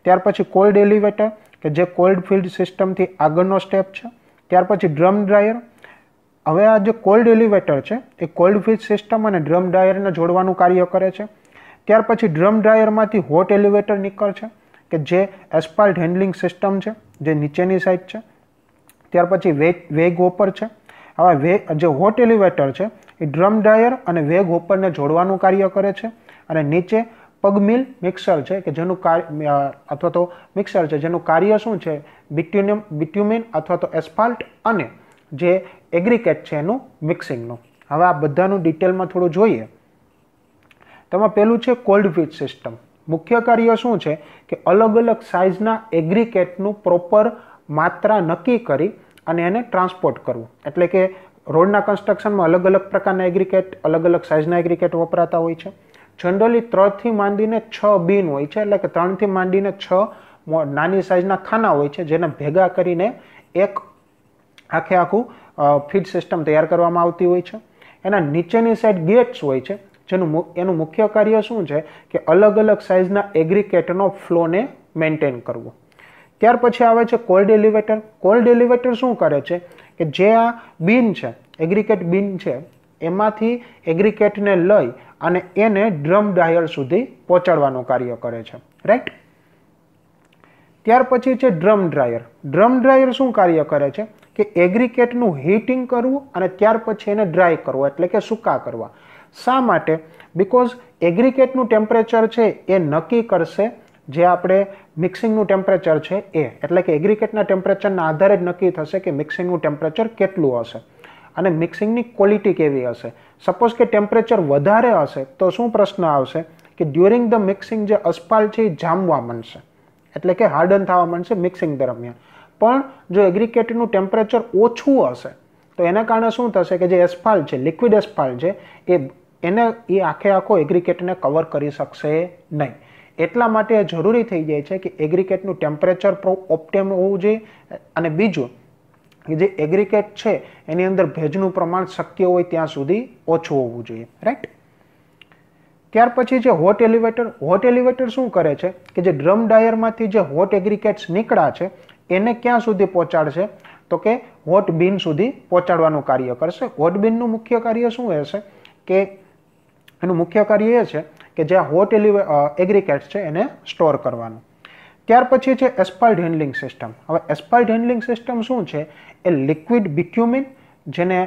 [SPEAKER 1] ત્યાર પછી કોલ્ડ એલિવેટર કે જે કોલ્ડ ફીડ સિસ્ટમથી આગળનો સ્ટેપ છે ત્યાર પછી ડ્રમ ડ્રાયર હવે આ જે કોલ્ડ એલિવેટર છે એ કોલ્ડ ફીડ સિસ્ટમ અને ડ્રમ ડ્રાયરને જોડવાનું કાર્ય કરે છે ત્યાર પછી ડ્રમ ડ્રાયરમાંથી હોટ એલિવેટર નીકળ છે કે જે એસ્પાલ્ટ હેન્ડલિંગ સિસ્ટમ છે જે નીચેની સાઈડ છે ત્યાર પછી વેગ વેગ હોપર છે આવા વે જે હોટ એલિવેટર છે એ ડ્રમ ડ્રાયર અને વેગ હોપરને જોડવાનું કાર્ય કરે છે અને નીચે પગમિલ મિક્સર છે કે જેનું કાર્ય અથવા તો મિક્સર છે જેનું કાર્ય શું છે બિટ્યુનિયમ બિટ્યુમિન અથવા તો એસ્ફાલ્ટ અને જે એગ્રીકેટ છે એનું મિક્સિંગનું હવે આ બધાનું ડિટેલમાં થોડું જોઈએ તેમાં પહેલું છે કોલ્ડ ફ્રીજ સિસ્ટમ મુખ્ય કાર્ય શું છે કે અલગ અલગ સાઇઝના એગ્રીકેટનું પ્રોપર માત્રા નક્કી કરી અને એને ટ્રાન્સપોર્ટ કરવું એટલે કે રોડના કન્સ્ટ્રક્શનમાં અલગ અલગ પ્રકારના એગ્રીકેટ અલગ અલગ સાઇઝના એગ્રીકેટ વપરાતા હોય છે જનરલી ત્રણથી માંડીને છ બીન હોય છે એટલે કે ત્રણથી માંડીને છ નાની સાઇઝના ખાના હોય છે જેને ભેગા કરીને એક આખે આખું ફીડ સિસ્ટમ તૈયાર કરવામાં આવતી હોય છે એના નીચેની સાઈડ ગેટ્સ હોય છે જેનું એનું મુખ્ય કાર્ય શું છે કે અલગ અલગ સાઇઝના એગ્રીકેટનો ફ્લોને મેન્ટેન કરવું ત્યાર પછી આવે છે કોલ્ડ એલિવેટર કોલ્ડ એલિવેટર શું કરે છે કે જે આ બીન છે એગ્રીકેટ બીન છે એમાંથી એગ્રીકેટને લઈ અને એને ડ્રમ ડાયર સુધી પહોંચાડવાનું કાર્ય કરે છે રાઈટ ત્યાર પછી છે ડ્રમ ડ્રાયર ડ્રમ ડ્રાયર શું કાર્ય કરે છે કે એગ્રિકેટનું હીટિંગ કરવું અને ત્યાર પછી એને ડ્રાય કરવું એટલે કે સૂકા કરવા શા માટે બિકોઝ એગ્રિકેટનું ટેમ્પરેચર છે એ નક્કી કરશે જે આપણે મિક્સિંગનું ટેમ્પરેચર છે એ એટલે કે એગ્રિકેટના ટેમ્પરેચરના આધારે જ નક્કી થશે કે મિક્સિંગનું ટેમ્પરેચર કેટલું હશે અને મિક્સિંગની ક્વોલિટી કેવી હશે સપોઝ કે ટેમ્પરેચર વધારે હશે તો શું પ્રશ્ન આવશે કે ડ્યુરિંગ ધ મિક્સિંગ જે અસ્પાલ છે એ જામવા માંડશે એટલે કે હાર્ડન થવા માંડશે મિક્સિંગ દરમિયાન પણ જો એગ્રિકેટનું ટેમ્પરેચર ઓછું હશે તો એના કારણે શું થશે કે જે એસ્ફાલ છે લિક્વિડ એસ્ફાલ છે એ એને એ આખે આખો એગ્રિકેટને કવર કરી શકશે નહીં એટલા માટે જરૂરી થઈ જાય છે કે એગ્રિકેટનું ટેમ્પરેચર ઓપ્ટેમ હોવું જોઈએ અને બીજું જે એગ્રિકેટ છે એની અંદર ભેજનું પ્રમાણ શક્ય હોય ત્યાં સુધી ઓછું હોવું જોઈએ રાઈટ ત્યાર પછી જે હોટ એલિવેટર હોટ એલિવેટર શું કરે છે કે જે ડ્રમ ડાયરમાંથી જે હોટ એગ્રિકેટ્સ નીકળ્યા છે એને ક્યાં સુધી પહોંચાડશે તો કે હોટ બિન સુધી પહોંચાડવાનું કાર્ય કરશે હોટ બિનનું મુખ્ય કાર્ય શું હશે કે એનું મુખ્ય કાર્ય એ છે કે જ્યાં હોટ એલિવે એગ્રીકેટ્સ છે એને સ્ટોર કરવાનું ત્યાર પછી છે એસ્પાલ્ટ હેન્ડલિંગ સિસ્ટમ હવે એસ્પાલ્ટ હેન્ડલિંગ સિસ્ટમ શું છે એ લિક્વિડ બિક્યુમિન જેને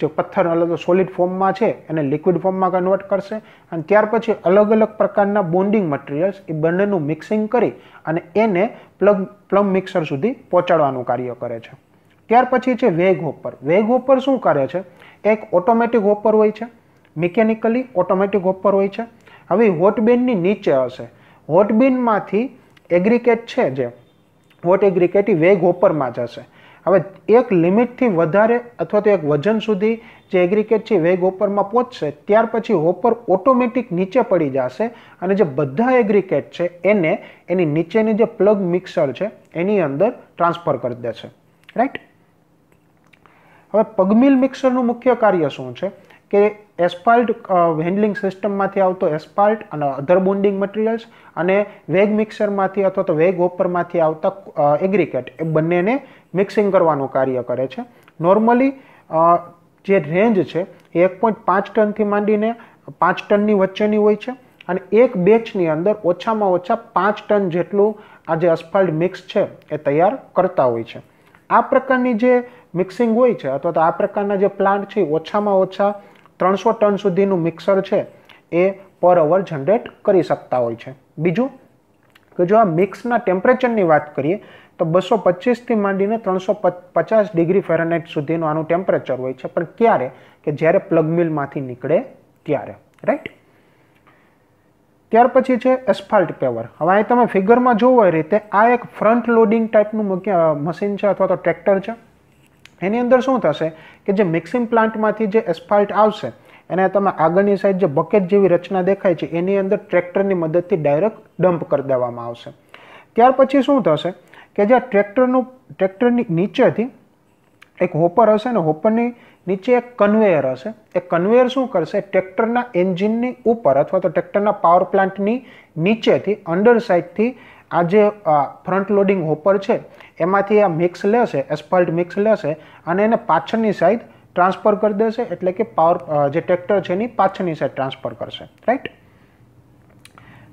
[SPEAKER 1] જે પથ્થર અલગ સોલિડ ફોર્મમાં છે એને લિક્વિડ ફોર્મમાં કન્વર્ટ કરશે અને ત્યાર પછી અલગ અલગ પ્રકારના બોન્ડિંગ મટીરિયલ્સ એ બંનેનું મિક્સિંગ કરી અને એને પ્લગ પ્લમ મિક્સર સુધી પહોંચાડવાનું કાર્ય કરે છે ત્યાર પછી છે વેગ હોપર વેગ હોપર શું કરે છે એક ઓટોમેટિક હોપર હોય છે મિકેનિકલી ઓટોમેટિક હોપર હોય છે હવે હોટબેનની નીચે હશે હોટબેનમાંથી એગ્રિકેટ છે જે હોટ એગ્રિકેટ એ વેગ હોપરમાં જશે હવે એક લિમિટથી વધારે અથવા તો એક વજન સુધી જે એગ્રીકેટ છે વેગ હોપરમાં પહોંચશે ત્યાર પછી હોપર ઓટોમેટિક નીચે પડી જશે અને જે બધા એગ્રિકેટ છે એને એની નીચેની જે પ્લગ મિક્સર છે એની અંદર ટ્રાન્સફર કરી દેશે રાઈટ હવે પગમિલ મિક્સરનું મુખ્ય કાર્ય શું છે કે એસ્પાલ્ટ હેન્ડલિંગ સિસ્ટમમાંથી આવતો એસ્પાલ્ટ અને અધર બોન્ડિંગ મટીરિયલ્સ અને વેગ મિક્સરમાંથી અથવા તો વેગ ઓપરમાંથી આવતા એગ્રીકેટ એ બંનેને મિક્સિંગ કરવાનું કાર્ય કરે છે નોર્મલી જે રેન્જ છે એ એક પોઈન્ટ પાંચ ટનથી માંડીને પાંચ ટનની વચ્ચેની હોય છે અને એક બેચની અંદર ઓછામાં ઓછા પાંચ ટન જેટલું આ જે અસ્ફાલ્ટ મિક્સ છે એ તૈયાર કરતા હોય છે આ પ્રકારની જે મિક્સિંગ હોય છે અથવા તો આ પ્રકારના જે પ્લાન્ટ છે ઓછામાં ઓછા ત્રણસો ટન સુધીનું મિક્સર છે એ પર અવર જનરેટ કરી શકતા હોય છે બીજું કે જો આ મિક્સના ટેમ્પરેચરની વાત કરીએ તો બસો પચીસથી માંડીને ત્રણસો પચાસ ડિગ્રી ફેરનહાઇટ સુધીનું આનું ટેમ્પરેચર હોય છે પણ ક્યારે કે જ્યારે પ્લગ મિલમાંથી નીકળે ત્યારે રાઈટ ત્યાર પછી છે એસ્ફાલ્ટ પેવર હવે અહીં તમે ફિગરમાં જોવો એ રીતે આ એક ફ્રન્ટ લોડિંગ ટાઈપનું મશીન છે અથવા તો ટ્રેક્ટર છે એની અંદર શું થશે કે જે મિક્સિંગ પ્લાન્ટમાંથી જે એસ્ફાલ્ટ આવશે એને તમે આગળની સાઈડ જે બકેટ જેવી રચના દેખાય છે એની અંદર ટ્રેક્ટરની મદદથી ડાયરેક્ટ ડમ્પ કરી દેવામાં આવશે ત્યાર પછી શું થશે કે જે ટ્રેક્ટરનું ટ્રેક્ટરની નીચેથી એક હોપર હશે અને હોપરની નીચે એક કન્વેયર હશે એ કન્વેયર શું કરશે ટ્રેક્ટરના એન્જિનની ઉપર અથવા તો ટ્રેક્ટરના પાવર પ્લાન્ટની નીચેથી અંડર સાઇડથી આ જે ફ્રન્ટ લોડિંગ હોપર છે એમાંથી આ મિક્સ લેશે એસ્ફાલ્ટ મિક્સ લેશે અને એને પાછળની સાઈડ ટ્રાન્સફર કરી દેશે એટલે કે પાવર જે ટ્રેક્ટર છે એની પાછળની સાઈડ ટ્રાન્સફર કરશે રાઈટ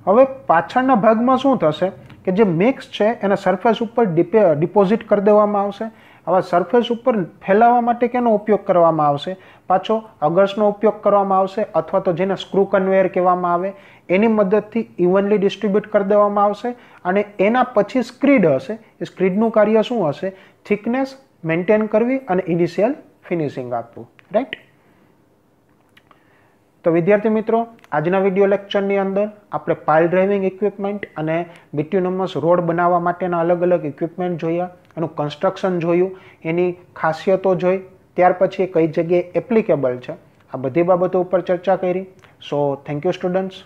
[SPEAKER 1] હવે પાછળના ભાગમાં શું થશે કે જે મિક્સ છે એના સરફેસ ઉપર ડિપોઝિટ કરી દેવામાં આવશે આવા સરફેસ ઉપર ફેલાવવા માટે કેનો ઉપયોગ કરવામાં આવશે પાછો અગર્સનો ઉપયોગ કરવામાં આવશે અથવા તો જેને સ્ક્રૂ કન્વેયર કહેવામાં આવે એની મદદથી ઇવનલી ડિસ્ટ્રીબ્યુટ કરી દેવામાં આવશે અને એના પછી સ્ક્રીડ હશે એ સ્ક્રીડનું કાર્ય શું હશે થિકનેસ મેન્ટેન કરવી અને ઇનિશિયલ ફિનિશિંગ આપવું રાઈટ તો વિદ્યાર્થી મિત્રો આજના વિડીયો લેક્ચરની અંદર આપણે પાઇલ ડ્રાઇવિંગ ઇક્વિપમેન્ટ અને બિટ્યુનમસ રોડ બનાવવા માટેના અલગ અલગ ઇક્વિપમેન્ટ જોયા એનું કન્સ્ટ્રક્શન જોયું એની ખાસિયતો જોઈ ત્યાર પછી કઈ જગ્યાએ એપ્લિકેબલ છે આ બધી બાબતો ઉપર ચર્ચા કરી સો થેન્ક યુ સ્ટુડન્ટ્સ